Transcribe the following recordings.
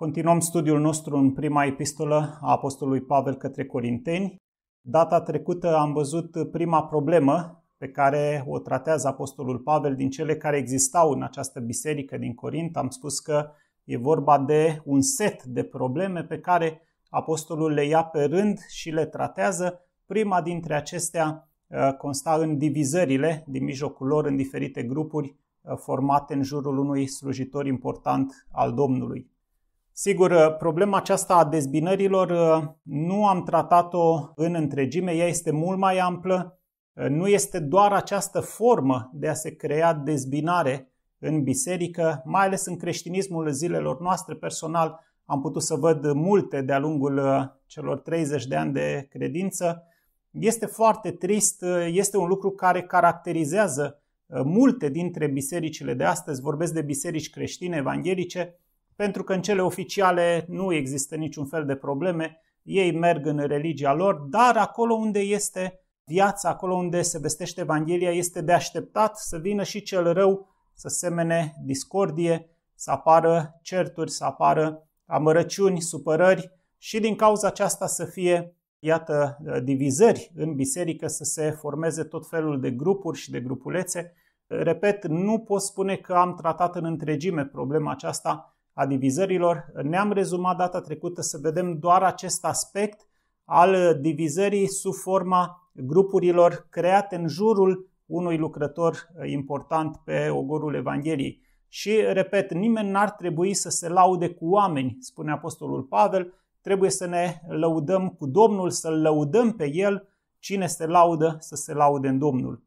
Continuăm studiul nostru în prima epistolă a Apostolului Pavel către Corinteni. Data trecută am văzut prima problemă pe care o tratează Apostolul Pavel din cele care existau în această biserică din Corint. Am spus că e vorba de un set de probleme pe care Apostolul le ia pe rând și le tratează. Prima dintre acestea uh, consta în divizările din mijlocul lor în diferite grupuri uh, formate în jurul unui slujitor important al Domnului. Sigur, uh, problema aceasta a dezbinărilor uh, nu am tratat-o în întregime, ea este mult mai amplă. Uh, nu este doar această formă de a se crea dezbinare în biserică, mai ales în creștinismul zilelor noastre personal. Am putut să văd multe de-a lungul celor 30 de ani de credință. Este foarte trist, este un lucru care caracterizează multe dintre bisericile de astăzi, vorbesc de biserici creștine, evanghelice, pentru că în cele oficiale nu există niciun fel de probleme, ei merg în religia lor, dar acolo unde este viața, acolo unde se vestește Evanghelia, este de așteptat să vină și cel rău să semene discordie, să apară certuri, să apară amărăciuni, supărări și din cauza aceasta să fie, iată, divizări în biserică, să se formeze tot felul de grupuri și de grupulețe. Repet, nu pot spune că am tratat în întregime problema aceasta, a divizărilor. Ne-am rezumat data trecută să vedem doar acest aspect al divizării sub forma grupurilor create în jurul unui lucrător important pe ogorul Evangheliei. Și, repet, nimeni n-ar trebui să se laude cu oameni, spune Apostolul Pavel, trebuie să ne lăudăm cu Domnul, să-L lăudăm pe El, cine se laudă să se laude în Domnul.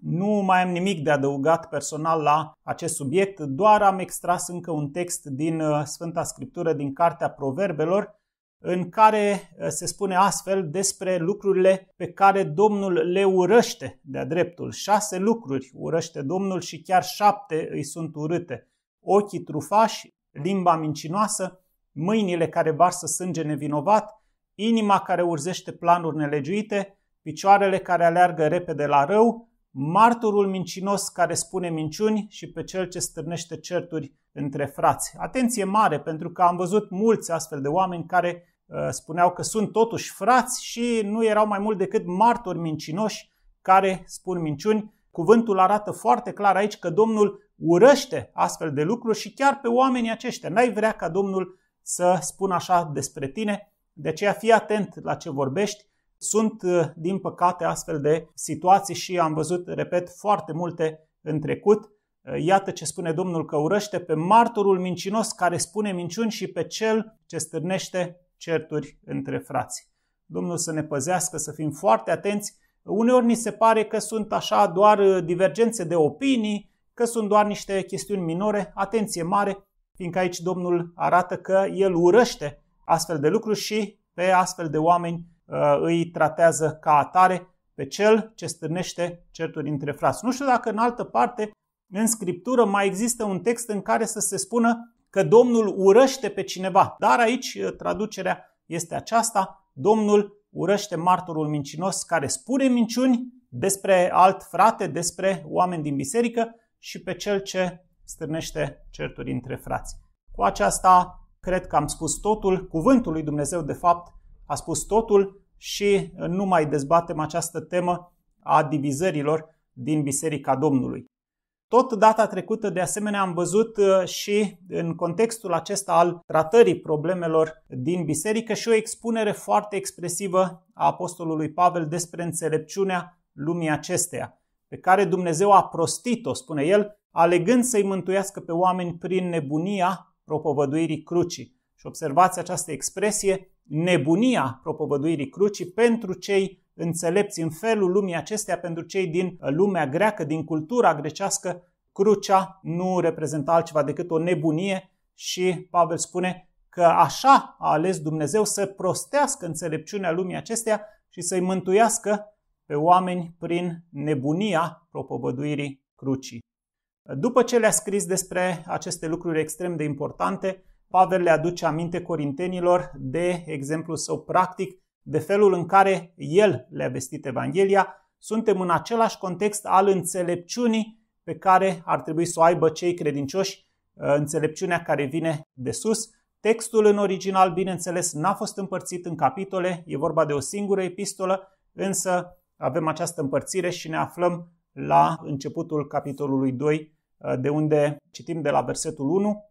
Nu mai am nimic de adăugat personal la acest subiect, doar am extras încă un text din uh, Sfânta Scriptură, din Cartea Proverbelor, în care uh, se spune astfel despre lucrurile pe care Domnul le urăște de-a dreptul. Șase lucruri urăște Domnul și chiar șapte îi sunt urâte. Ochii trufași, limba mincinoasă, mâinile care varsă sânge nevinovat, inima care urzește planuri nelegiuite, picioarele care aleargă repede la rău, martorul mincinos care spune minciuni și pe cel ce stârnește certuri între frați. Atenție mare, pentru că am văzut mulți astfel de oameni care uh, spuneau că sunt totuși frați și nu erau mai mult decât martori mincinoși care spun minciuni. Cuvântul arată foarte clar aici că Domnul urăște astfel de lucruri și chiar pe oamenii aceștia. N-ai vrea ca Domnul să spună așa despre tine, de aceea fii atent la ce vorbești sunt, ă, din păcate, astfel de situații și am văzut, repet, foarte multe în trecut. Ă, iată ce spune Domnul că urăște pe martorul mincinos care spune minciuni și pe cel ce stârnește certuri între frați. Domnul să ne păzească, să fim foarte atenți. Uneori ni se pare că sunt așa doar ă, divergențe de opinii, că sunt doar niște chestiuni minore. Atenție mare, fiindcă aici Domnul arată că El urăște astfel de lucruri și pe astfel de oameni Uh, îi tratează ca atare pe cel ce stârnește certuri între frați. Nu știu dacă în altă parte, în Scriptură, mai există un text în care să se spună că Domnul urăște pe cineva. Dar aici uh, traducerea este aceasta, Domnul urăște martorul mincinos care spune minciuni despre alt frate, despre oameni din biserică și pe cel ce stârnește certuri între frați. Cu aceasta, cred că am spus totul. Cuvântul lui Dumnezeu, de fapt, a spus totul și nu mai dezbatem această temă a divizărilor din Biserica Domnului. Tot data trecută, de asemenea, am văzut uh, și în contextul acesta al tratării problemelor din biserică și o expunere foarte expresivă a Apostolului Pavel despre înțelepciunea lumii acesteia, pe care Dumnezeu a prostit-o, spune el, alegând să-i mântuiască pe oameni prin nebunia propovăduirii crucii. Și observați această expresie, nebunia propovăduirii crucii pentru cei înțelepți în felul lumii acesteia, pentru cei din uh, lumea greacă, din cultura grecească, crucea nu reprezenta altceva decât o nebunie și Pavel spune că așa a ales Dumnezeu să prostească înțelepciunea lumii acesteia și să-i mântuiască pe oameni prin nebunia propovăduirii crucii. După ce le-a scris despre aceste lucruri extrem de importante, Pavel le aduce aminte corintenilor de exemplu său practic, de felul în care el le-a vestit Evanghelia, suntem în același context al înțelepciunii pe care ar trebui să o aibă cei credincioși, uh, înțelepciunea care vine de sus. Textul în original, bineînțeles, n-a fost împărțit în capitole, e vorba de o singură epistolă, însă avem această împărțire și ne aflăm la începutul capitolului 2, uh, de unde citim de la versetul 1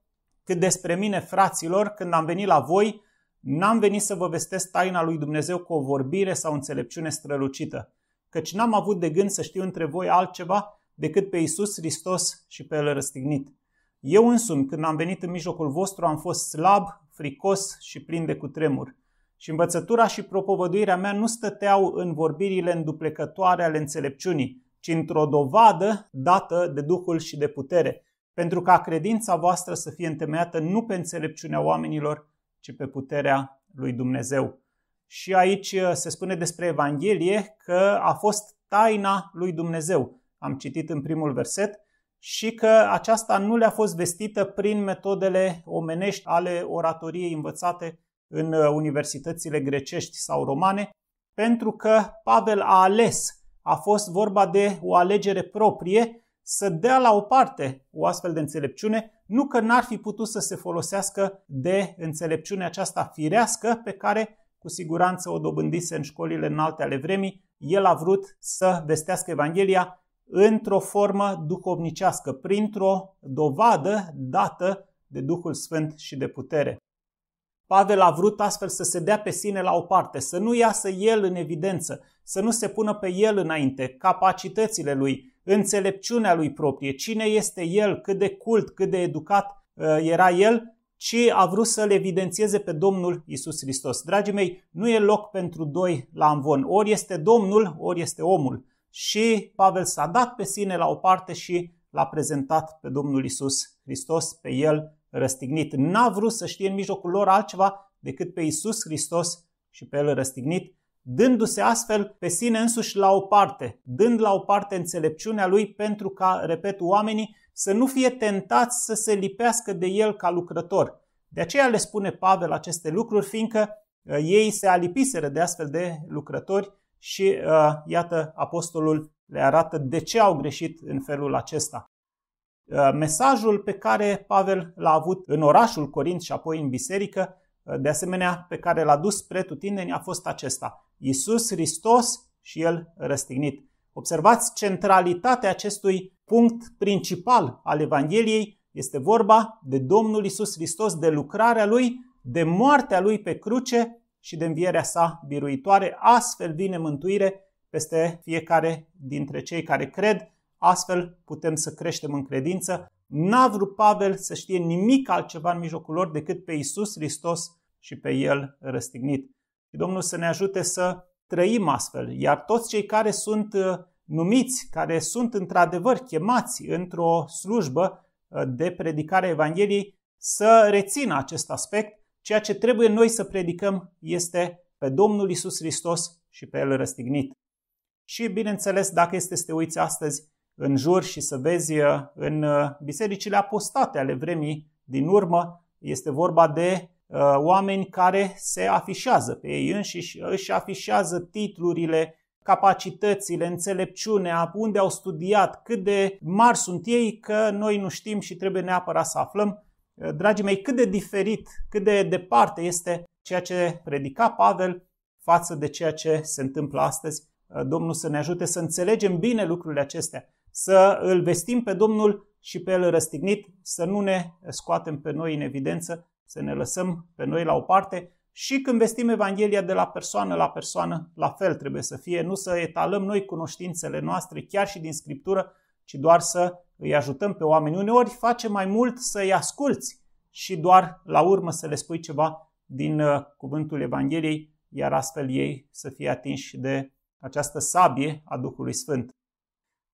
cât despre mine, fraților, când am venit la voi, n-am venit să vă vestesc taina lui Dumnezeu cu o vorbire sau înțelepciune strălucită, căci n-am avut de gând să știu între voi altceva decât pe Isus Hristos și pe El răstignit. Eu însumi, când am venit în mijlocul vostru, am fost slab, fricos și plin de cutremur. Și învățătura și propovăduirea mea nu stăteau în vorbirile înduplecătoare ale înțelepciunii, ci într-o dovadă dată de Duhul și de putere – pentru ca credința voastră să fie întemeiată nu pe înțelepciunea oamenilor, ci pe puterea lui Dumnezeu. Și aici uh, se spune despre Evanghelie că a fost taina lui Dumnezeu. Am citit în primul verset și că aceasta nu le-a fost vestită prin metodele omenești ale oratoriei învățate în uh, universitățile grecești sau romane, pentru că Pavel a ales, a fost vorba de o alegere proprie să dea la o parte o astfel de înțelepciune, nu că n-ar fi putut să se folosească de înțelepciunea aceasta firească pe care cu siguranță o dobândise în școlile înalte ale vremii, el a vrut să vestească Evanghelia într-o formă duhovnicească, printr-o dovadă dată de Duhul Sfânt și de putere. Pavel a vrut astfel să se dea pe sine la o parte, să nu iasă el în evidență, să nu se pună pe el înainte, capacitățile lui, înțelepciunea lui proprie, cine este el, cât de cult, cât de educat uh, era el, ci a vrut să-l evidențieze pe Domnul Isus Hristos. Dragii mei, nu e loc pentru doi la amvon. Ori este Domnul, ori este omul. Și Pavel s-a dat pe sine la o parte și l-a prezentat pe Domnul Isus Hristos, pe el răstignit. N-a vrut să știe în mijlocul lor altceva decât pe Isus Hristos și pe el răstignit dându-se astfel pe sine însuși la o parte, dând la o parte înțelepciunea lui pentru ca, repet, oamenii să nu fie tentați să se lipească de el ca lucrător. De aceea le spune Pavel aceste lucruri, fiindcă uh, ei se alipiseră de astfel de lucrători și uh, iată, apostolul le arată de ce au greșit în felul acesta. Uh, mesajul pe care Pavel l-a avut în orașul Corint și apoi în biserică de asemenea pe care l-a dus spre tutindeni a fost acesta. Iisus Hristos și El răstignit. Observați centralitatea acestui punct principal al Evangheliei. Este vorba de Domnul Iisus Hristos, de lucrarea Lui, de moartea Lui pe cruce și de învierea sa biruitoare. Astfel vine mântuire peste fiecare dintre cei care cred. Astfel putem să creștem în credință. N-a vrut Pavel să știe nimic altceva în mijlocul lor decât pe Iisus Hristos și pe el răstignit. Și Domnul să ne ajute să trăim astfel, iar toți cei care sunt uh, numiți, care sunt într-adevăr chemați într-o slujbă uh, de predicare a Evangheliei, să rețină acest aspect. Ceea ce trebuie noi să predicăm este pe Domnul Isus Hristos și pe El răstignit. Și, bineînțeles, dacă este să te uiți astăzi în jur și să vezi uh, în bisericile apostate ale vremii din urmă, este vorba de Uh, oameni care se afișează pe ei înșiși, își afișează titlurile, capacitățile, înțelepciunea, unde au studiat, cât de mari sunt ei, că noi nu știm și trebuie neapărat să aflăm. Uh, dragii mei, cât de diferit, cât de departe este ceea ce predica Pavel față de ceea ce se întâmplă astăzi. Uh, Domnul să ne ajute să înțelegem bine lucrurile acestea, să îl vestim pe Domnul și pe el răstignit, să nu ne scoatem pe noi în evidență, să ne lăsăm pe noi la o parte și când vestim Evanghelia de la persoană la persoană, la fel trebuie să fie, nu să etalăm noi cunoștințele noastre chiar și din Scriptură, ci doar să îi ajutăm pe oameni. Uneori face mai mult să-i asculți și doar la urmă să le spui ceva din uh, cuvântul Evangheliei, iar astfel ei să fie atinși de această sabie a Duhului Sfânt.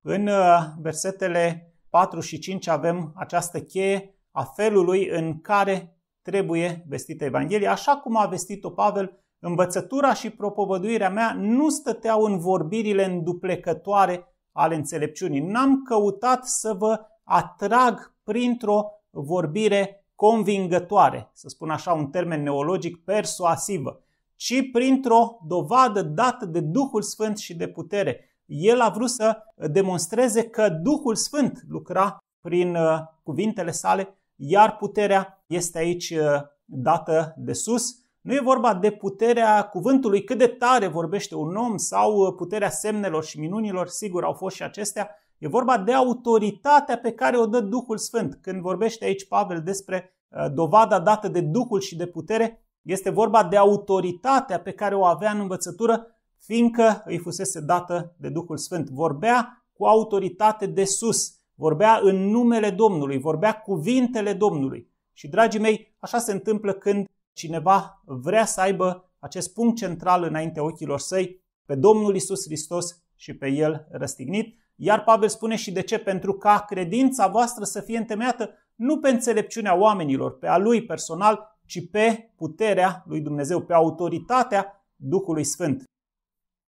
În uh, versetele 4 și 5 avem această cheie a felului în care trebuie vestită Evanghelia, așa cum a vestit-o Pavel, învățătura și propovăduirea mea nu stăteau în vorbirile înduplecătoare ale înțelepciunii. N-am căutat să vă atrag printr-o vorbire convingătoare, să spun așa un termen neologic, persuasivă, ci printr-o dovadă dată de Duhul Sfânt și de putere. El a vrut să demonstreze că Duhul Sfânt lucra prin uh, cuvintele sale iar puterea este aici uh, dată de sus. Nu e vorba de puterea cuvântului, cât de tare vorbește un om sau uh, puterea semnelor și minunilor, sigur au fost și acestea. E vorba de autoritatea pe care o dă Duhul Sfânt. Când vorbește aici Pavel despre uh, dovada dată de Duhul și de putere, este vorba de autoritatea pe care o avea în învățătură, fiindcă îi fusese dată de Duhul Sfânt. Vorbea cu autoritate de sus, vorbea în numele Domnului, vorbea cuvintele Domnului. Și, dragii mei, așa se întâmplă când cineva vrea să aibă acest punct central înaintea ochilor săi, pe Domnul Isus Hristos și pe El răstignit. Iar Pavel spune și de ce, pentru ca credința voastră să fie întemeiată nu pe înțelepciunea oamenilor, pe a lui personal, ci pe puterea lui Dumnezeu, pe autoritatea Duhului Sfânt.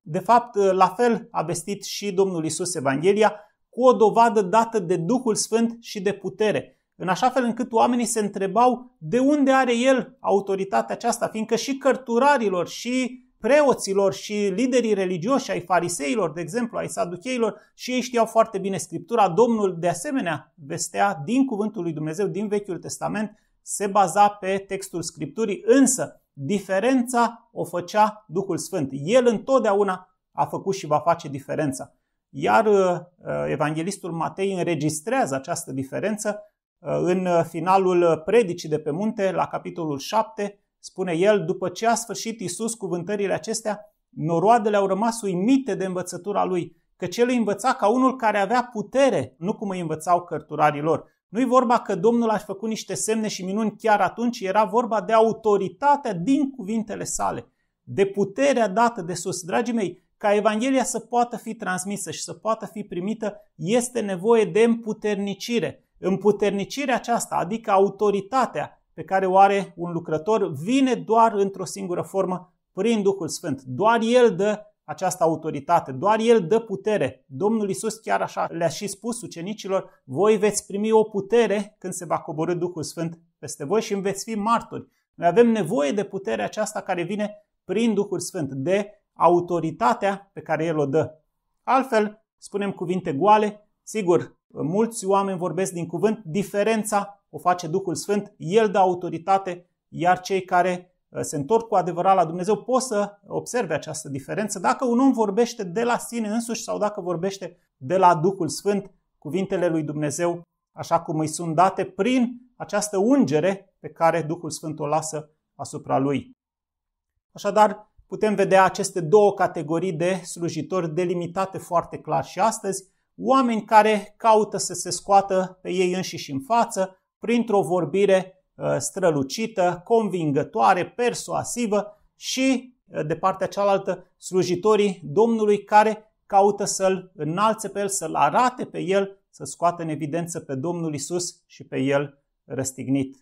De fapt, la fel a vestit și Domnul Isus Evanghelia, cu o dovadă dată de Duhul Sfânt și de putere, în așa fel încât oamenii se întrebau de unde are el autoritatea aceasta, fiindcă și cărturarilor și preoților și liderii religioși ai fariseilor, de exemplu, ai saducheilor, și ei știau foarte bine Scriptura. Domnul, de asemenea, vestea din Cuvântul lui Dumnezeu, din Vechiul Testament, se baza pe textul Scripturii, însă diferența o făcea Duhul Sfânt. El întotdeauna a făcut și va face diferența iar uh, evanghelistul Matei înregistrează această diferență uh, în finalul predicii de pe munte, la capitolul 7, spune el, după ce a sfârșit Iisus cuvântările acestea, noroadele au rămas uimite de învățătura lui, că cel îi învăța ca unul care avea putere, nu cum îi învățau cărturarii lor. Nu-i vorba că Domnul a făcut niște semne și minuni chiar atunci, era vorba de autoritatea din cuvintele sale, de puterea dată de sus. Dragii mei, ca Evanghelia să poată fi transmisă și să poată fi primită, este nevoie de împuternicire. Împuternicirea aceasta, adică autoritatea pe care o are un lucrător, vine doar într-o singură formă, prin Duhul Sfânt. Doar El dă această autoritate, doar El dă putere. Domnul Isus chiar așa le-a și spus ucenicilor, voi veți primi o putere când se va coborâ Duhul Sfânt peste voi și îmi veți fi martori. Noi avem nevoie de puterea aceasta care vine prin Duhul Sfânt, de autoritatea pe care el o dă. Altfel, spunem cuvinte goale, sigur, mulți oameni vorbesc din cuvânt, diferența o face Duhul Sfânt, el dă autoritate, iar cei care uh, se întorc cu adevărat la Dumnezeu pot să observe această diferență dacă un om vorbește de la sine însuși sau dacă vorbește de la Duhul Sfânt, cuvintele lui Dumnezeu, așa cum îi sunt date prin această ungere pe care Duhul Sfânt o lasă asupra lui. Așadar, putem vedea aceste două categorii de slujitori delimitate foarte clar și astăzi, oameni care caută să se scoată pe ei înșiși în față printr-o vorbire uh, strălucită, convingătoare, persuasivă și, uh, de partea cealaltă, slujitorii Domnului care caută să-l înalțe pe el, să-l arate pe el, să scoată în evidență pe Domnul Isus și pe el răstignit.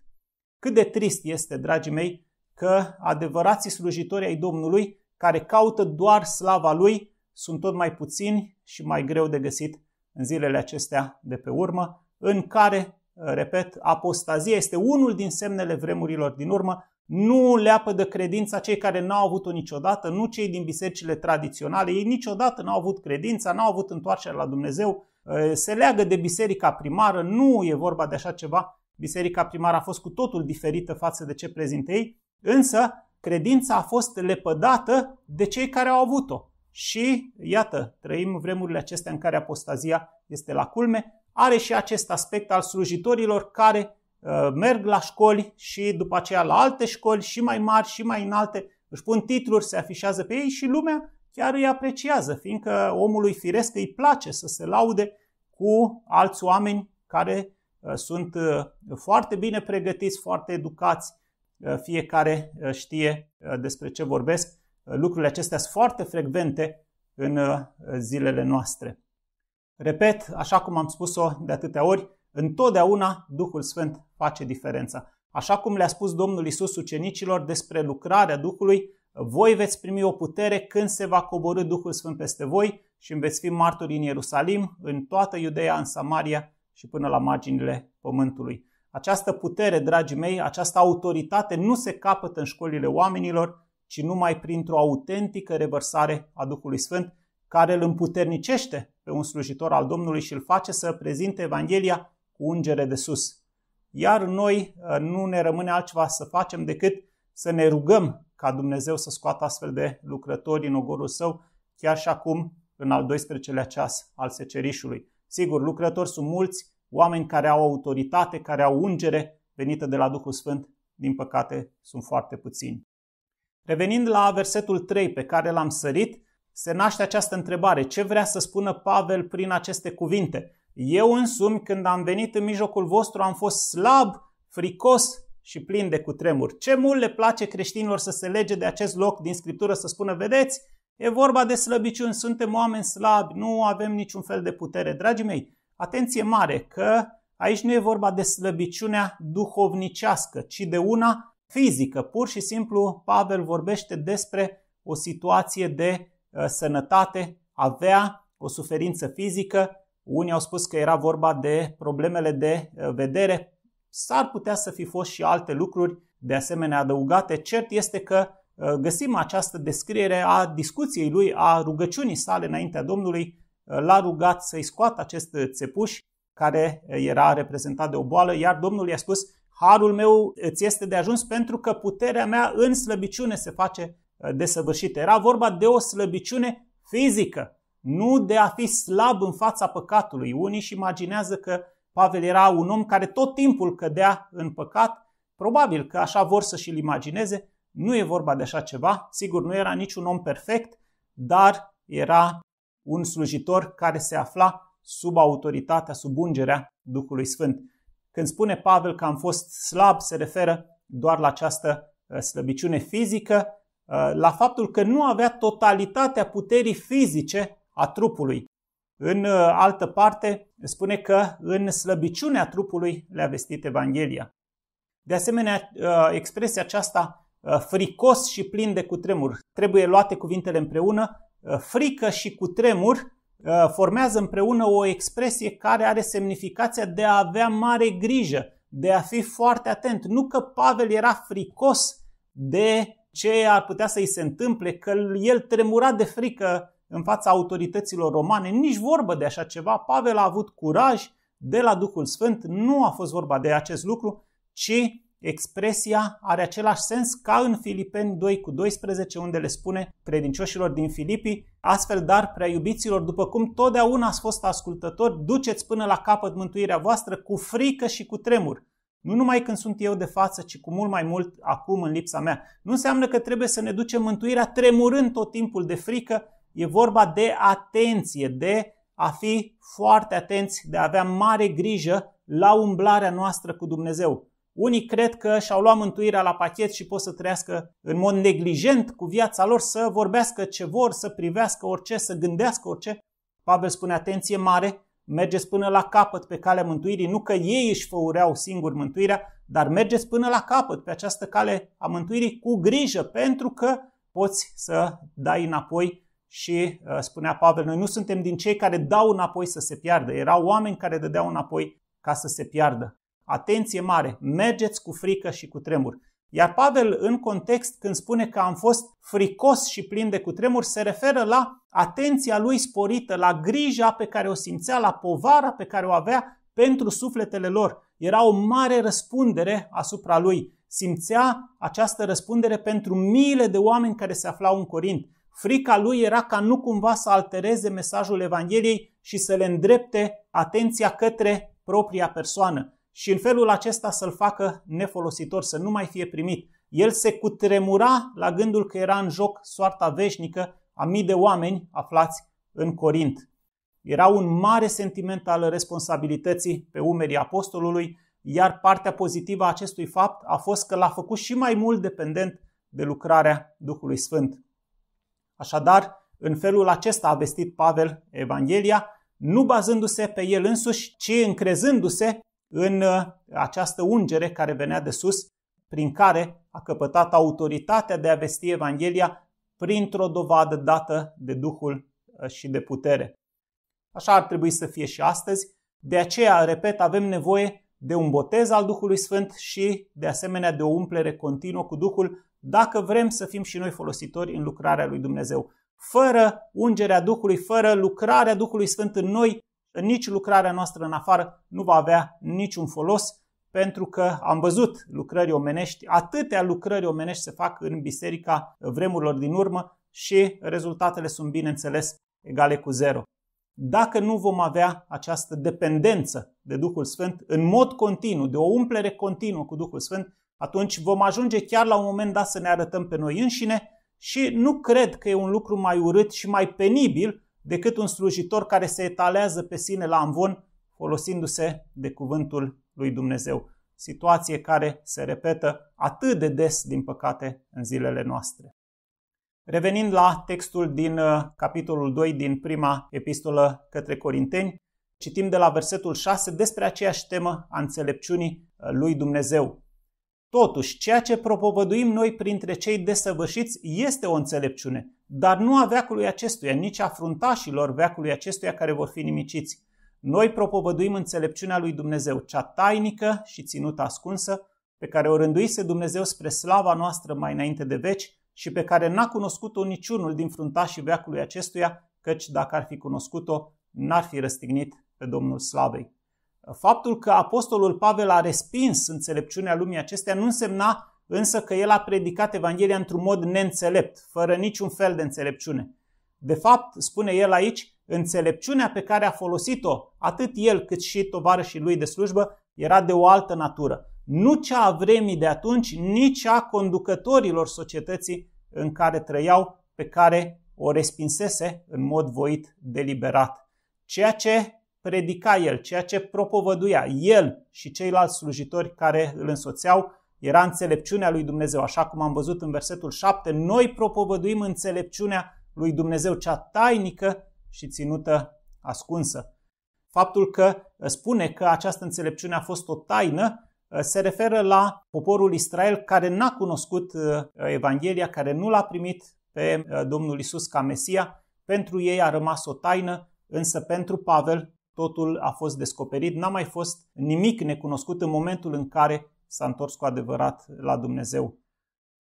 Cât de trist este, dragii mei, că adevărații slujitori ai Domnului, care caută doar slava Lui, sunt tot mai puțini și mai greu de găsit în zilele acestea de pe urmă, în care, uh, repet, apostazia este unul din semnele vremurilor din urmă, nu leapă de credința cei care n-au avut-o niciodată, nu cei din bisericile tradiționale. Ei niciodată n-au avut credința, n-au avut întoarcerea la Dumnezeu. Uh, se leagă de biserica primară, nu e vorba de așa ceva. Biserica primară a fost cu totul diferită față de ce prezintă ei. Însă, credința a fost lepădată de cei care au avut-o. Și, iată, trăim vremurile acestea în care apostazia este la culme, are și acest aspect al slujitorilor care uh, merg la școli și după aceea la alte școli și mai mari și mai înalte, își pun titluri, se afișează pe ei și lumea chiar îi apreciază, fiindcă omului firesc îi place să se laude cu alți oameni care uh, sunt uh, foarte bine pregătiți, foarte educați, Eh, fiecare eh, știe eh, despre ce vorbesc. Lucrurile acestea sunt foarte frecvente în zilele noastre. Repet, așa cum am spus-o de atâtea ori, întotdeauna Duhul Sfânt face diferența. Așa cum le-a spus Domnul Isus ucenicilor despre lucrarea Duhului, voi veți primi o putere când se va coborâ Duhul Sfânt peste voi și îmi veți fi martori în Ierusalim, în toată Iudeea, în Samaria și până la marginile pământului. Această putere, dragii mei, această autoritate nu se capătă în școlile oamenilor, ci numai printr-o autentică revărsare a Duhului Sfânt, care îl împuternicește pe un slujitor al Domnului și îl face să prezinte Evanghelia cu ungere de sus. Iar noi uh, nu ne rămâne altceva să facem decât să ne rugăm ca Dumnezeu să scoată astfel de lucrători în ogorul său, chiar și acum, în al 12-lea ceas al secerișului. Sigur, lucrători sunt mulți, oameni care au autoritate, care au ungere venită de la Duhul Sfânt, din păcate sunt foarte puțini. Revenind la versetul 3 pe care l-am sărit, se naște această întrebare. Ce vrea să spună Pavel prin aceste cuvinte? Eu însumi, când am venit în mijlocul vostru, am fost slab, fricos și plin de cutremur. Ce mult le place creștinilor să se lege de acest loc din Scriptură să spună, vedeți, e vorba de slăbiciuni, suntem oameni slabi, nu avem niciun fel de putere. Dragii mei, Atenție mare că aici nu e vorba de slăbiciunea duhovnicească, ci de una fizică. Pur și simplu Pavel vorbește despre o situație de uh, sănătate, avea o suferință fizică, unii au spus că era vorba de problemele de uh, vedere, s-ar putea să fi fost și alte lucruri de asemenea adăugate. Cert este că uh, găsim această descriere a discuției lui, a rugăciunii sale înaintea Domnului Uh, l-a rugat să-i scoată acest țepuș care uh, era reprezentat de o boală, iar Domnul i-a spus, harul meu îți este de ajuns pentru că puterea mea în slăbiciune se face uh, desăvârșită. Era vorba de o slăbiciune fizică, nu de a fi slab în fața păcatului. Unii își imaginează că Pavel era un om care tot timpul cădea în păcat, probabil că așa vor să și-l imagineze, nu e vorba de așa ceva, sigur nu era niciun om perfect, dar era un slujitor care se afla sub autoritatea, sub ungerea Duhului Sfânt. Când spune Pavel că am fost slab, se referă doar la această uh, slăbiciune fizică, uh, la faptul că nu avea totalitatea puterii fizice a trupului. În uh, altă parte, spune că în slăbiciunea trupului le-a vestit Evanghelia. De asemenea, expresia aceasta fricos și plin de cutremur trebuie luate cuvintele împreună Uh, frică și cu tremur uh, formează împreună o expresie care are semnificația de a avea mare grijă, de a fi foarte atent. Nu că Pavel era fricos de ce ar putea să-i se întâmple, că el tremura de frică în fața autorităților romane, nici vorbă de așa ceva. Pavel a avut curaj de la Duhul Sfânt, nu a fost vorba de acest lucru, ci expresia are același sens ca în Filipeni 2 cu 12, unde le spune credincioșilor din Filipii, astfel dar, prea iubiților, după cum totdeauna ați fost ascultători, duceți până la capăt mântuirea voastră cu frică și cu tremur. Nu numai când sunt eu de față, ci cu mult mai mult acum în lipsa mea. Nu înseamnă că trebuie să ne ducem mântuirea tremurând tot timpul de frică, e vorba de atenție, de a fi foarte atenți, de a avea mare grijă la umblarea noastră cu Dumnezeu. Unii cred că și-au luat mântuirea la pachet și pot să trăiască în mod neglijent cu viața lor, să vorbească ce vor, să privească orice, să gândească orice. Pavel spune, atenție mare, mergeți până la capăt pe calea mântuirii, nu că ei își făureau singur mântuirea, dar mergeți până la capăt pe această cale a mântuirii cu grijă, pentru că poți să dai înapoi și uh, spunea Pavel, noi nu suntem din cei care dau înapoi să se piardă. Erau oameni care dădeau înapoi ca să se piardă. Atenție mare, mergeți cu frică și cu tremur. Iar Pavel, în context, când spune că am fost fricos și plin de cutremur, se referă la atenția lui sporită, la grija pe care o simțea, la povara pe care o avea pentru sufletele lor. Era o mare răspundere asupra lui. Simțea această răspundere pentru miile de oameni care se aflau în Corint. Frica lui era ca nu cumva să altereze mesajul Evangheliei și să le îndrepte atenția către propria persoană și în felul acesta să-l facă nefolositor, să nu mai fie primit. El se cutremura la gândul că era în joc soarta veșnică a mii de oameni aflați în Corint. Era un mare sentiment al responsabilității pe umerii apostolului, iar partea pozitivă a acestui fapt a fost că l-a făcut și mai mult dependent de lucrarea Duhului Sfânt. Așadar, în felul acesta a vestit Pavel Evanghelia, nu bazându-se pe el însuși, ci încrezându-se în uh, această ungere care venea de sus, prin care a căpătat autoritatea de a vesti Evanghelia printr-o dovadă dată de Duhul uh, și de putere. Așa ar trebui să fie și astăzi. De aceea, repet, avem nevoie de un botez al Duhului Sfânt și, de asemenea, de o umplere continuă cu Duhul, dacă vrem să fim și noi folositori în lucrarea lui Dumnezeu. Fără ungerea Duhului, fără lucrarea Duhului Sfânt în noi, nici lucrarea noastră în afară nu va avea niciun folos, pentru că am văzut lucrări omenești, atâtea lucrări omenești se fac în biserica vremurilor din urmă și rezultatele sunt, bineînțeles, egale cu zero. Dacă nu vom avea această dependență de Duhul Sfânt în mod continuu, de o umplere continuă cu Duhul Sfânt, atunci vom ajunge chiar la un moment dat să ne arătăm pe noi înșine și nu cred că e un lucru mai urât și mai penibil decât un slujitor care se etalează pe sine la amvon folosindu-se de cuvântul lui Dumnezeu. Situație care se repetă atât de des, din păcate, în zilele noastre. Revenind la textul din uh, capitolul 2 din prima epistolă către Corinteni, citim de la versetul 6 despre aceeași temă a înțelepciunii uh, lui Dumnezeu. Totuși, ceea ce propovăduim noi printre cei desăvârșiți este o înțelepciune, dar nu a veacului acestuia, nici a fruntașilor veacului acestuia care vor fi nimiciți. Noi propovăduim înțelepciunea lui Dumnezeu, cea tainică și ținută ascunsă, pe care o rânduise Dumnezeu spre slava noastră mai înainte de veci și pe care n-a cunoscut-o niciunul din fruntașii veacului acestuia, căci dacă ar fi cunoscut-o, n-ar fi răstignit pe Domnul Slavei. Faptul că apostolul Pavel a respins înțelepciunea lumii acestea nu însemna însă că el a predicat Evanghelia într-un mod neînțelept, fără niciun fel de înțelepciune. De fapt, spune el aici, înțelepciunea pe care a folosit-o atât el cât și tovarășii lui de slujbă era de o altă natură. Nu cea a vremii de atunci, nici a conducătorilor societății în care trăiau, pe care o respinsese în mod voit, deliberat. Ceea ce predica el, ceea ce propovăduia el și ceilalți slujitori care îl însoțeau, era înțelepciunea lui Dumnezeu. Așa cum am văzut în versetul 7, noi propovăduim înțelepciunea lui Dumnezeu, cea tainică și ținută ascunsă. Faptul că uh, spune că această înțelepciune a fost o taină uh, se referă la poporul Israel care n-a cunoscut uh, Evanghelia, care nu l-a primit pe Domnul Isus ca Mesia. Pentru ei a rămas o taină, însă pentru Pavel totul a fost descoperit, n-a mai fost nimic necunoscut în momentul în care s-a întors cu adevărat la Dumnezeu.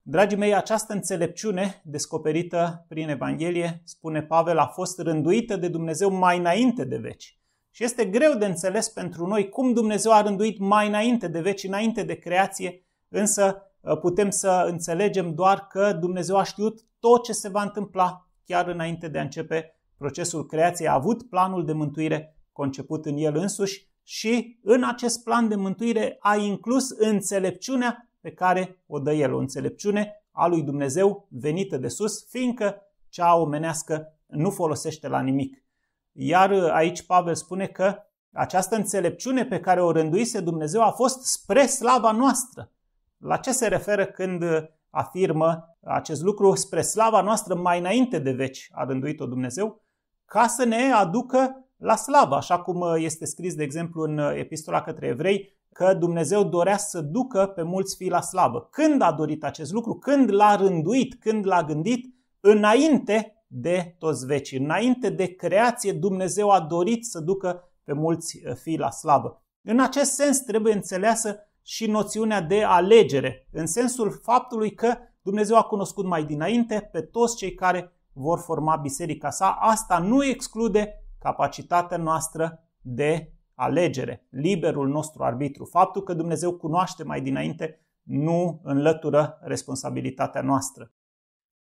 Dragii mei, această înțelepciune descoperită prin Evanghelie, spune Pavel, a fost rânduită de Dumnezeu mai înainte de veci. Și este greu de înțeles pentru noi cum Dumnezeu a rânduit mai înainte de veci, înainte de creație, însă ă, putem să înțelegem doar că Dumnezeu a știut tot ce se va întâmpla chiar înainte de a începe procesul creației, a avut planul de mântuire conceput în el însuși și în acest plan de mântuire a inclus înțelepciunea pe care o dă el, o înțelepciune a lui Dumnezeu venită de sus, fiindcă cea omenească nu folosește la nimic. Iar aici Pavel spune că această înțelepciune pe care o rânduise Dumnezeu a fost spre slava noastră. La ce se referă când afirmă acest lucru spre slava noastră mai înainte de veci a rânduit-o Dumnezeu? Ca să ne aducă la slavă, așa cum uh, este scris, de exemplu, în uh, epistola către evrei, că Dumnezeu dorea să ducă pe mulți fii la slavă. Când a dorit acest lucru? Când l-a rânduit? Când l-a gândit? Înainte de toți vecii, înainte de creație, Dumnezeu a dorit să ducă pe mulți uh, fii la slavă. În acest sens trebuie înțeleasă și noțiunea de alegere, în sensul faptului că Dumnezeu a cunoscut mai dinainte pe toți cei care vor forma biserica sa. Asta nu exclude capacitatea noastră de alegere, liberul nostru arbitru, faptul că Dumnezeu cunoaște mai dinainte nu înlătură responsabilitatea noastră.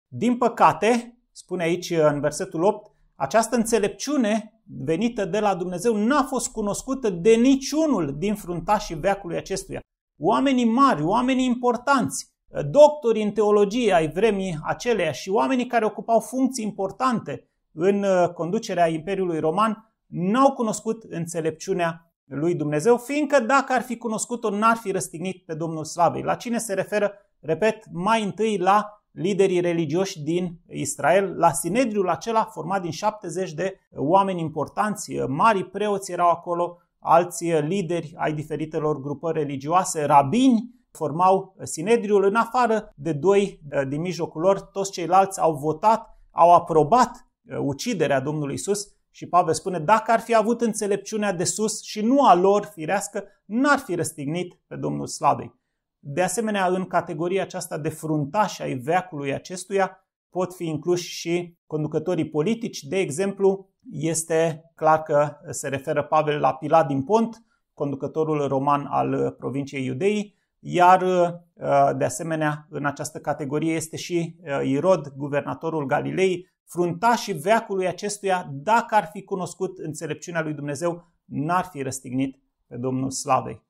Din păcate, spune aici în versetul 8, această înțelepciune venită de la Dumnezeu n-a fost cunoscută de niciunul din fruntașii veacului acestuia. Oamenii mari, oamenii importanți, doctorii în teologie ai vremii aceleia și oamenii care ocupau funcții importante în uh, conducerea Imperiului Roman n-au cunoscut înțelepciunea lui Dumnezeu, fiindcă dacă ar fi cunoscut-o, n-ar fi răstignit pe Domnul Slavei. La cine se referă? Repet, mai întâi la liderii religioși din Israel, la Sinedriul acela format din 70 de oameni importanți, uh, mari preoți erau acolo, alți uh, lideri ai diferitelor grupări religioase, rabini, formau Sinedriul, în afară de doi din mijlocul lor, toți ceilalți au votat, au aprobat Uh, uciderea Domnului Isus și Pavel spune, dacă ar fi avut înțelepciunea de sus și nu a lor firească, n-ar fi răstignit pe Domnul Slavei. De asemenea, în categoria aceasta de fruntași ai veacului acestuia pot fi incluși și conducătorii politici. De exemplu, este clar că se referă Pavel la Pilat din Pont, conducătorul roman al provinciei Iudei, iar uh, de asemenea în această categorie este și uh, Irod, guvernatorul Galilei, fruntașii veacului acestuia, dacă ar fi cunoscut înțelepciunea lui Dumnezeu, n-ar fi răstignit pe Domnul Slavei.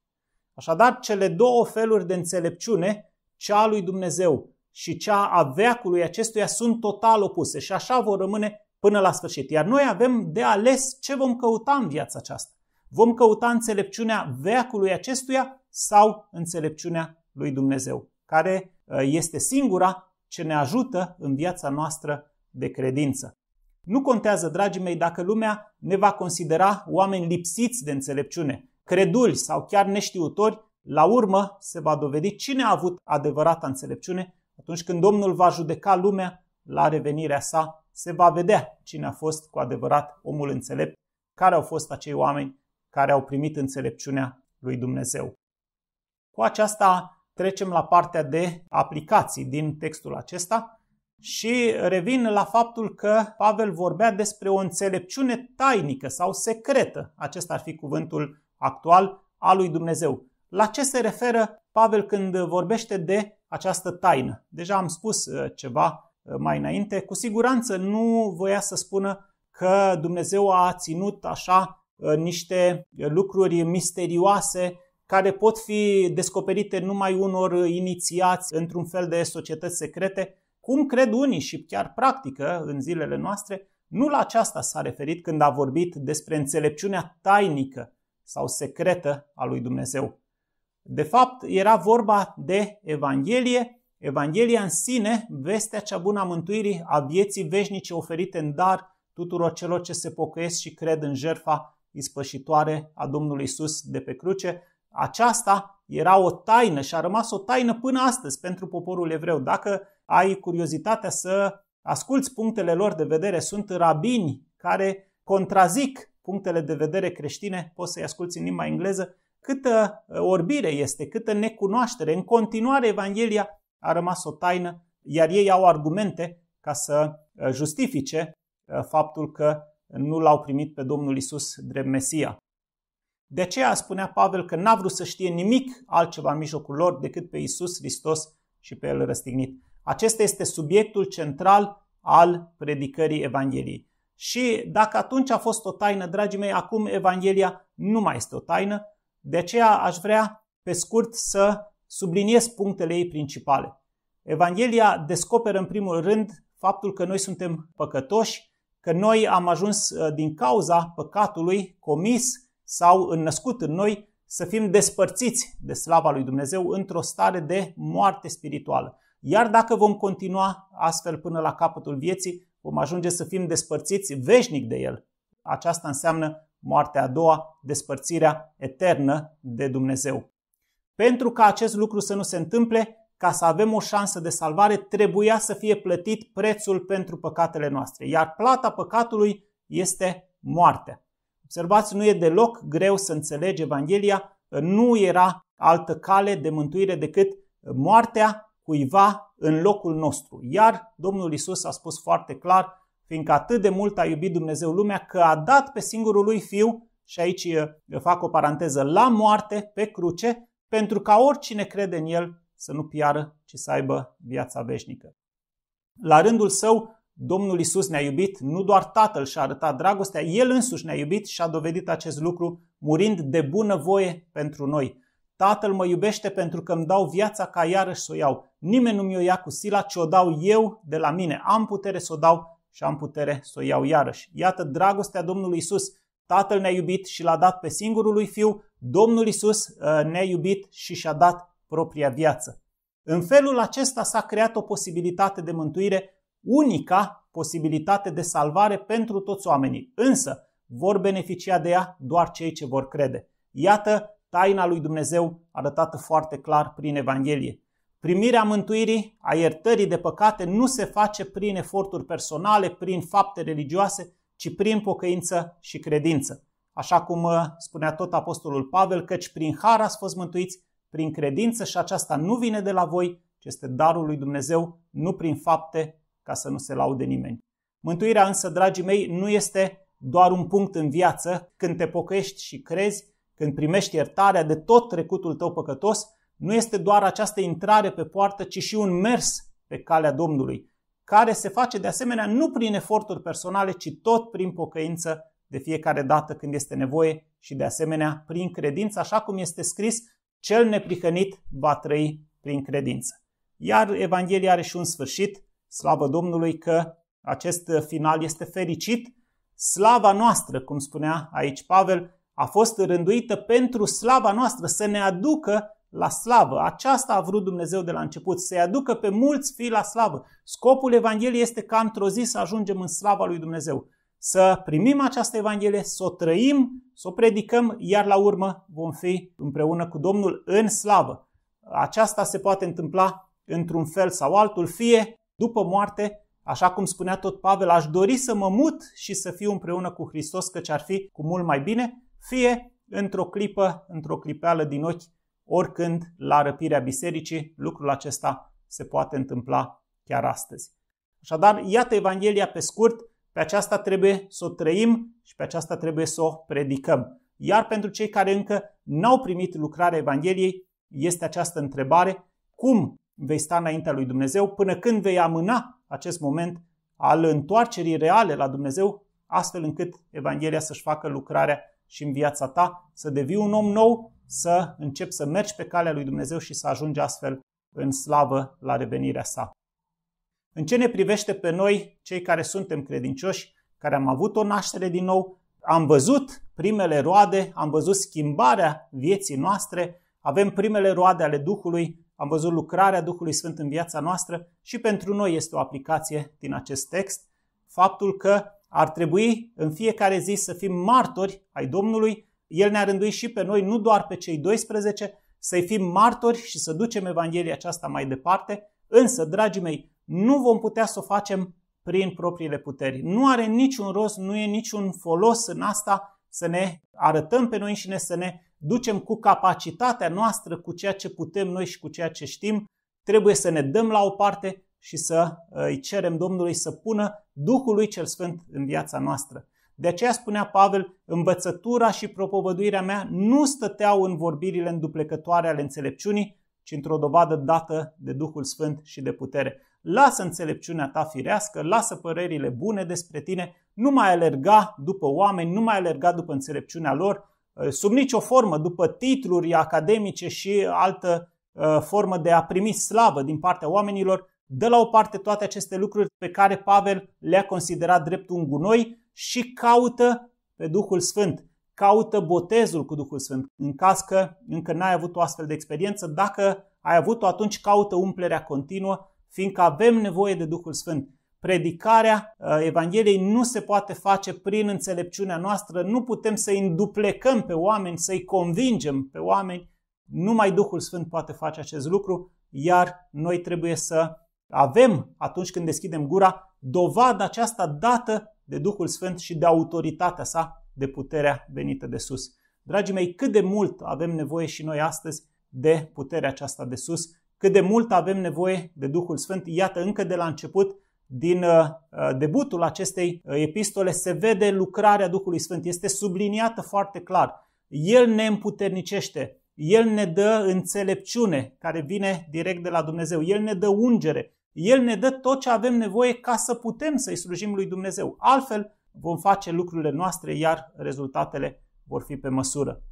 Așadar, cele două feluri de înțelepciune, cea a lui Dumnezeu și cea a veacului acestuia, sunt total opuse și așa vor rămâne până la sfârșit. Iar noi avem de ales ce vom căuta în viața aceasta. Vom căuta înțelepciunea veacului acestuia sau înțelepciunea lui Dumnezeu, care ă, este singura ce ne ajută în viața noastră de credință. Nu contează, dragii mei, dacă lumea ne va considera oameni lipsiți de înțelepciune, creduli sau chiar neștiutori, la urmă se va dovedi cine a avut adevărata înțelepciune atunci când Domnul va judeca lumea la revenirea sa, se va vedea cine a fost cu adevărat omul înțelept, care au fost acei oameni care au primit înțelepciunea lui Dumnezeu. Cu aceasta trecem la partea de aplicații din textul acesta și revin la faptul că Pavel vorbea despre o înțelepciune tainică sau secretă. Acesta ar fi cuvântul actual al lui Dumnezeu. La ce se referă Pavel când vorbește de această taină? Deja am spus uh, ceva uh, mai înainte. Cu siguranță nu voia să spună că Dumnezeu a ținut așa uh, niște lucruri misterioase care pot fi descoperite numai unor inițiați într-un fel de societăți secrete, cum cred unii și chiar practică în zilele noastre, nu la aceasta s-a referit când a vorbit despre înțelepciunea tainică sau secretă a lui Dumnezeu. De fapt, era vorba de Evanghelie, Evanghelia în sine, vestea cea bună a mântuirii, a vieții veșnice oferite în dar tuturor celor ce se pocăiesc și cred în jertfa ispășitoare a Domnului Isus de pe cruce. Aceasta era o taină și a rămas o taină până astăzi pentru poporul evreu. Dacă ai curiozitatea să asculți punctele lor de vedere. Sunt rabini care contrazic punctele de vedere creștine, poți să-i asculți în limba engleză. Câtă uh, orbire este, câtă necunoaștere. În continuare, Evanghelia a rămas o taină, iar ei au argumente ca să uh, justifice uh, faptul că nu l-au primit pe Domnul Isus drept Mesia. De aceea spunea Pavel că n-a vrut să știe nimic altceva în mijlocul lor decât pe Isus Hristos și pe El răstignit. Acesta este subiectul central al predicării Evangheliei. Și dacă atunci a fost o taină, dragii mei, acum Evanghelia nu mai este o taină, de aceea aș vrea pe scurt să subliniez punctele ei principale. Evanghelia descoperă în primul rând faptul că noi suntem păcătoși, că noi am ajuns uh, din cauza păcatului comis sau înnăscut în noi să fim despărțiți de slava lui Dumnezeu într-o stare de moarte spirituală. Iar dacă vom continua astfel până la capătul vieții, vom ajunge să fim despărțiți veșnic de El. Aceasta înseamnă moartea a doua, despărțirea eternă de Dumnezeu. Pentru ca acest lucru să nu se întâmple, ca să avem o șansă de salvare, trebuia să fie plătit prețul pentru păcatele noastre, iar plata păcatului este moartea. Observați, nu e deloc greu să înțelegi Evanghelia, nu era altă cale de mântuire decât moartea cuiva în locul nostru. Iar Domnul Isus a spus foarte clar, fiindcă atât de mult a iubit Dumnezeu lumea că a dat pe singurul lui Fiu, și aici eh, fac o paranteză, la moarte, pe cruce, pentru ca oricine crede în El să nu piară, ci să aibă viața veșnică. La rândul său, Domnul Isus ne-a iubit, nu doar Tatăl și-a arătat dragostea, El însuși ne-a iubit și a dovedit acest lucru murind de bună voie pentru noi. Tatăl mă iubește pentru că îmi dau viața ca iarăși să o iau. Nimeni nu mi-o ia cu sila, ci o dau eu de la mine. Am putere să o dau și am putere să o iau iarăși. Iată dragostea Domnului Isus. Tatăl ne-a iubit și l-a dat pe singurul lui Fiu. Domnul Isus uh, ne-a iubit și și-a dat propria viață. În felul acesta s-a creat o posibilitate de mântuire, unica posibilitate de salvare pentru toți oamenii. Însă vor beneficia de ea doar cei ce vor crede. Iată taina lui Dumnezeu arătată foarte clar prin Evanghelie. Primirea mântuirii, a iertării de păcate, nu se face prin eforturi personale, prin fapte religioase, ci prin pocăință și credință. Așa cum uh, spunea tot Apostolul Pavel, căci prin har ați fost mântuiți, prin credință și aceasta nu vine de la voi, ci este darul lui Dumnezeu, nu prin fapte, ca să nu se laude nimeni. Mântuirea însă, dragii mei, nu este doar un punct în viață când te pocăiești și crezi, când primești iertarea de tot trecutul tău păcătos, nu este doar această intrare pe poartă, ci și un mers pe calea Domnului, care se face de asemenea nu prin eforturi personale, ci tot prin pocăință de fiecare dată când este nevoie și de asemenea prin credință, așa cum este scris, cel neprihănit va trăi prin credință. Iar Evanghelia are și un sfârșit, slavă Domnului că acest final este fericit, slava noastră, cum spunea aici Pavel, a fost rânduită pentru slava noastră, să ne aducă la slavă. Aceasta a vrut Dumnezeu de la început, să-i aducă pe mulți fii la slavă. Scopul Evangheliei este ca într-o zi să ajungem în slava lui Dumnezeu. Să primim această Evanghelie, să o trăim, să o predicăm, iar la urmă vom fi împreună cu Domnul în slavă. Aceasta se poate întâmpla într-un fel sau altul, fie după moarte, așa cum spunea tot Pavel, aș dori să mă mut și să fiu împreună cu Hristos, căci ar fi cu mult mai bine, fie într-o clipă, într-o clipeală din ochi, oricând la răpirea bisericii, lucrul acesta se poate întâmpla chiar astăzi. Așadar, iată Evanghelia pe scurt, pe aceasta trebuie să o trăim și pe aceasta trebuie să o predicăm. Iar pentru cei care încă n-au primit lucrarea Evangheliei, este această întrebare, cum vei sta înaintea lui Dumnezeu, până când vei amâna acest moment al întoarcerii reale la Dumnezeu, astfel încât Evanghelia să-și facă lucrarea și în viața ta, să devii un om nou, să începi să mergi pe calea lui Dumnezeu și să ajungi astfel în slavă la revenirea sa. În ce ne privește pe noi, cei care suntem credincioși, care am avut o naștere din nou, am văzut primele roade, am văzut schimbarea vieții noastre, avem primele roade ale Duhului, am văzut lucrarea Duhului Sfânt în viața noastră și pentru noi este o aplicație din acest text faptul că ar trebui în fiecare zi să fim martori ai Domnului. El ne-a rânduit și pe noi, nu doar pe cei 12, să-i fim martori și să ducem Evanghelia aceasta mai departe. Însă, dragii mei, nu vom putea să o facem prin propriile puteri. Nu are niciun rost, nu e niciun folos în asta să ne arătăm pe noi ne, să ne ducem cu capacitatea noastră, cu ceea ce putem noi și cu ceea ce știm. Trebuie să ne dăm la o parte și să uh, îi cerem Domnului să pună Duhul lui cel Sfânt în viața noastră. De aceea spunea Pavel, învățătura și propovăduirea mea nu stăteau în vorbirile înduplecătoare ale înțelepciunii, ci într-o dovadă dată de Duhul Sfânt și de putere. Lasă înțelepciunea ta firească, lasă părerile bune despre tine, nu mai alerga după oameni, nu mai alerga după înțelepciunea lor, uh, sub nicio formă, după titluri academice și altă uh, formă de a primi slavă din partea oamenilor, dă la o parte toate aceste lucruri pe care Pavel le-a considerat drept un gunoi și caută pe Duhul Sfânt. Caută botezul cu Duhul Sfânt. În caz că încă n-ai avut o astfel de experiență, dacă ai avut-o, atunci caută umplerea continuă, fiindcă avem nevoie de Duhul Sfânt. Predicarea uh, Evangheliei nu se poate face prin înțelepciunea noastră, nu putem să înduplecăm pe oameni, să-i convingem pe oameni. Numai Duhul Sfânt poate face acest lucru, iar noi trebuie să avem, atunci când deschidem gura, dovada aceasta dată de Duhul Sfânt și de autoritatea sa, de puterea venită de sus. Dragii mei, cât de mult avem nevoie și noi astăzi de puterea aceasta de sus, cât de mult avem nevoie de Duhul Sfânt. Iată, încă de la început, din uh, uh, debutul acestei uh, epistole, se vede lucrarea Duhului Sfânt. Este subliniată foarte clar. El ne împuternicește, El ne dă înțelepciune care vine direct de la Dumnezeu, El ne dă ungere, el ne dă tot ce avem nevoie ca să putem să-i slujim lui Dumnezeu. Altfel vom face lucrurile noastre, iar rezultatele vor fi pe măsură.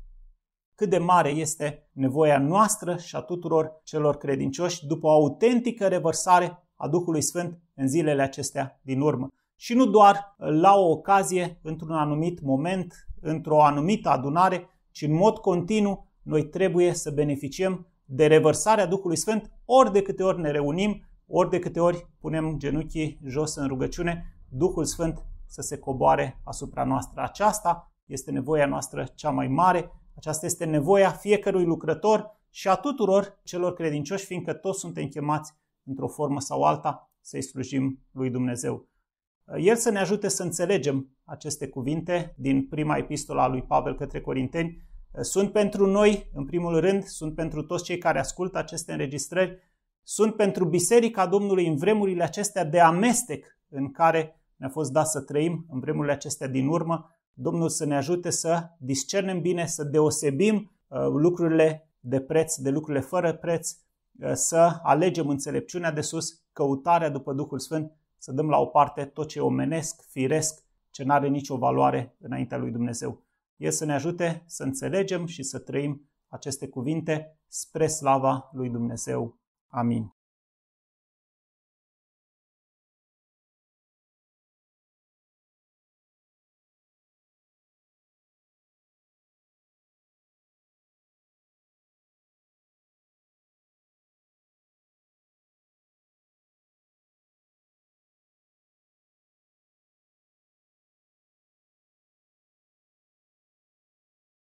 Cât de mare este nevoia noastră și a tuturor celor credincioși după o autentică revărsare a Duhului Sfânt în zilele acestea din urmă. Și nu doar la o ocazie, într-un anumit moment, într-o anumită adunare, ci în mod continuu noi trebuie să beneficiem de revărsarea Duhului Sfânt ori de câte ori ne reunim ori de câte ori punem genunchii jos în rugăciune, Duhul Sfânt să se coboare asupra noastră. Aceasta este nevoia noastră cea mai mare, aceasta este nevoia fiecărui lucrător și a tuturor celor credincioși, fiindcă toți suntem chemați într-o formă sau alta să-i slujim lui Dumnezeu. El să ne ajute să înțelegem aceste cuvinte din prima epistola lui Pavel către Corinteni. Sunt pentru noi, în primul rând, sunt pentru toți cei care ascultă aceste înregistrări, sunt pentru Biserica Domnului în vremurile acestea de amestec în care ne-a fost dat să trăim, în vremurile acestea din urmă. Domnul să ne ajute să discernem bine, să deosebim uh, lucrurile de preț, de lucrurile fără preț, uh, să alegem înțelepciunea de sus, căutarea după Duhul Sfânt, să dăm la o parte tot ce omenesc, firesc, ce nu are nicio valoare înaintea lui Dumnezeu. El să ne ajute să înțelegem și să trăim aceste cuvinte spre slava lui Dumnezeu. Amém.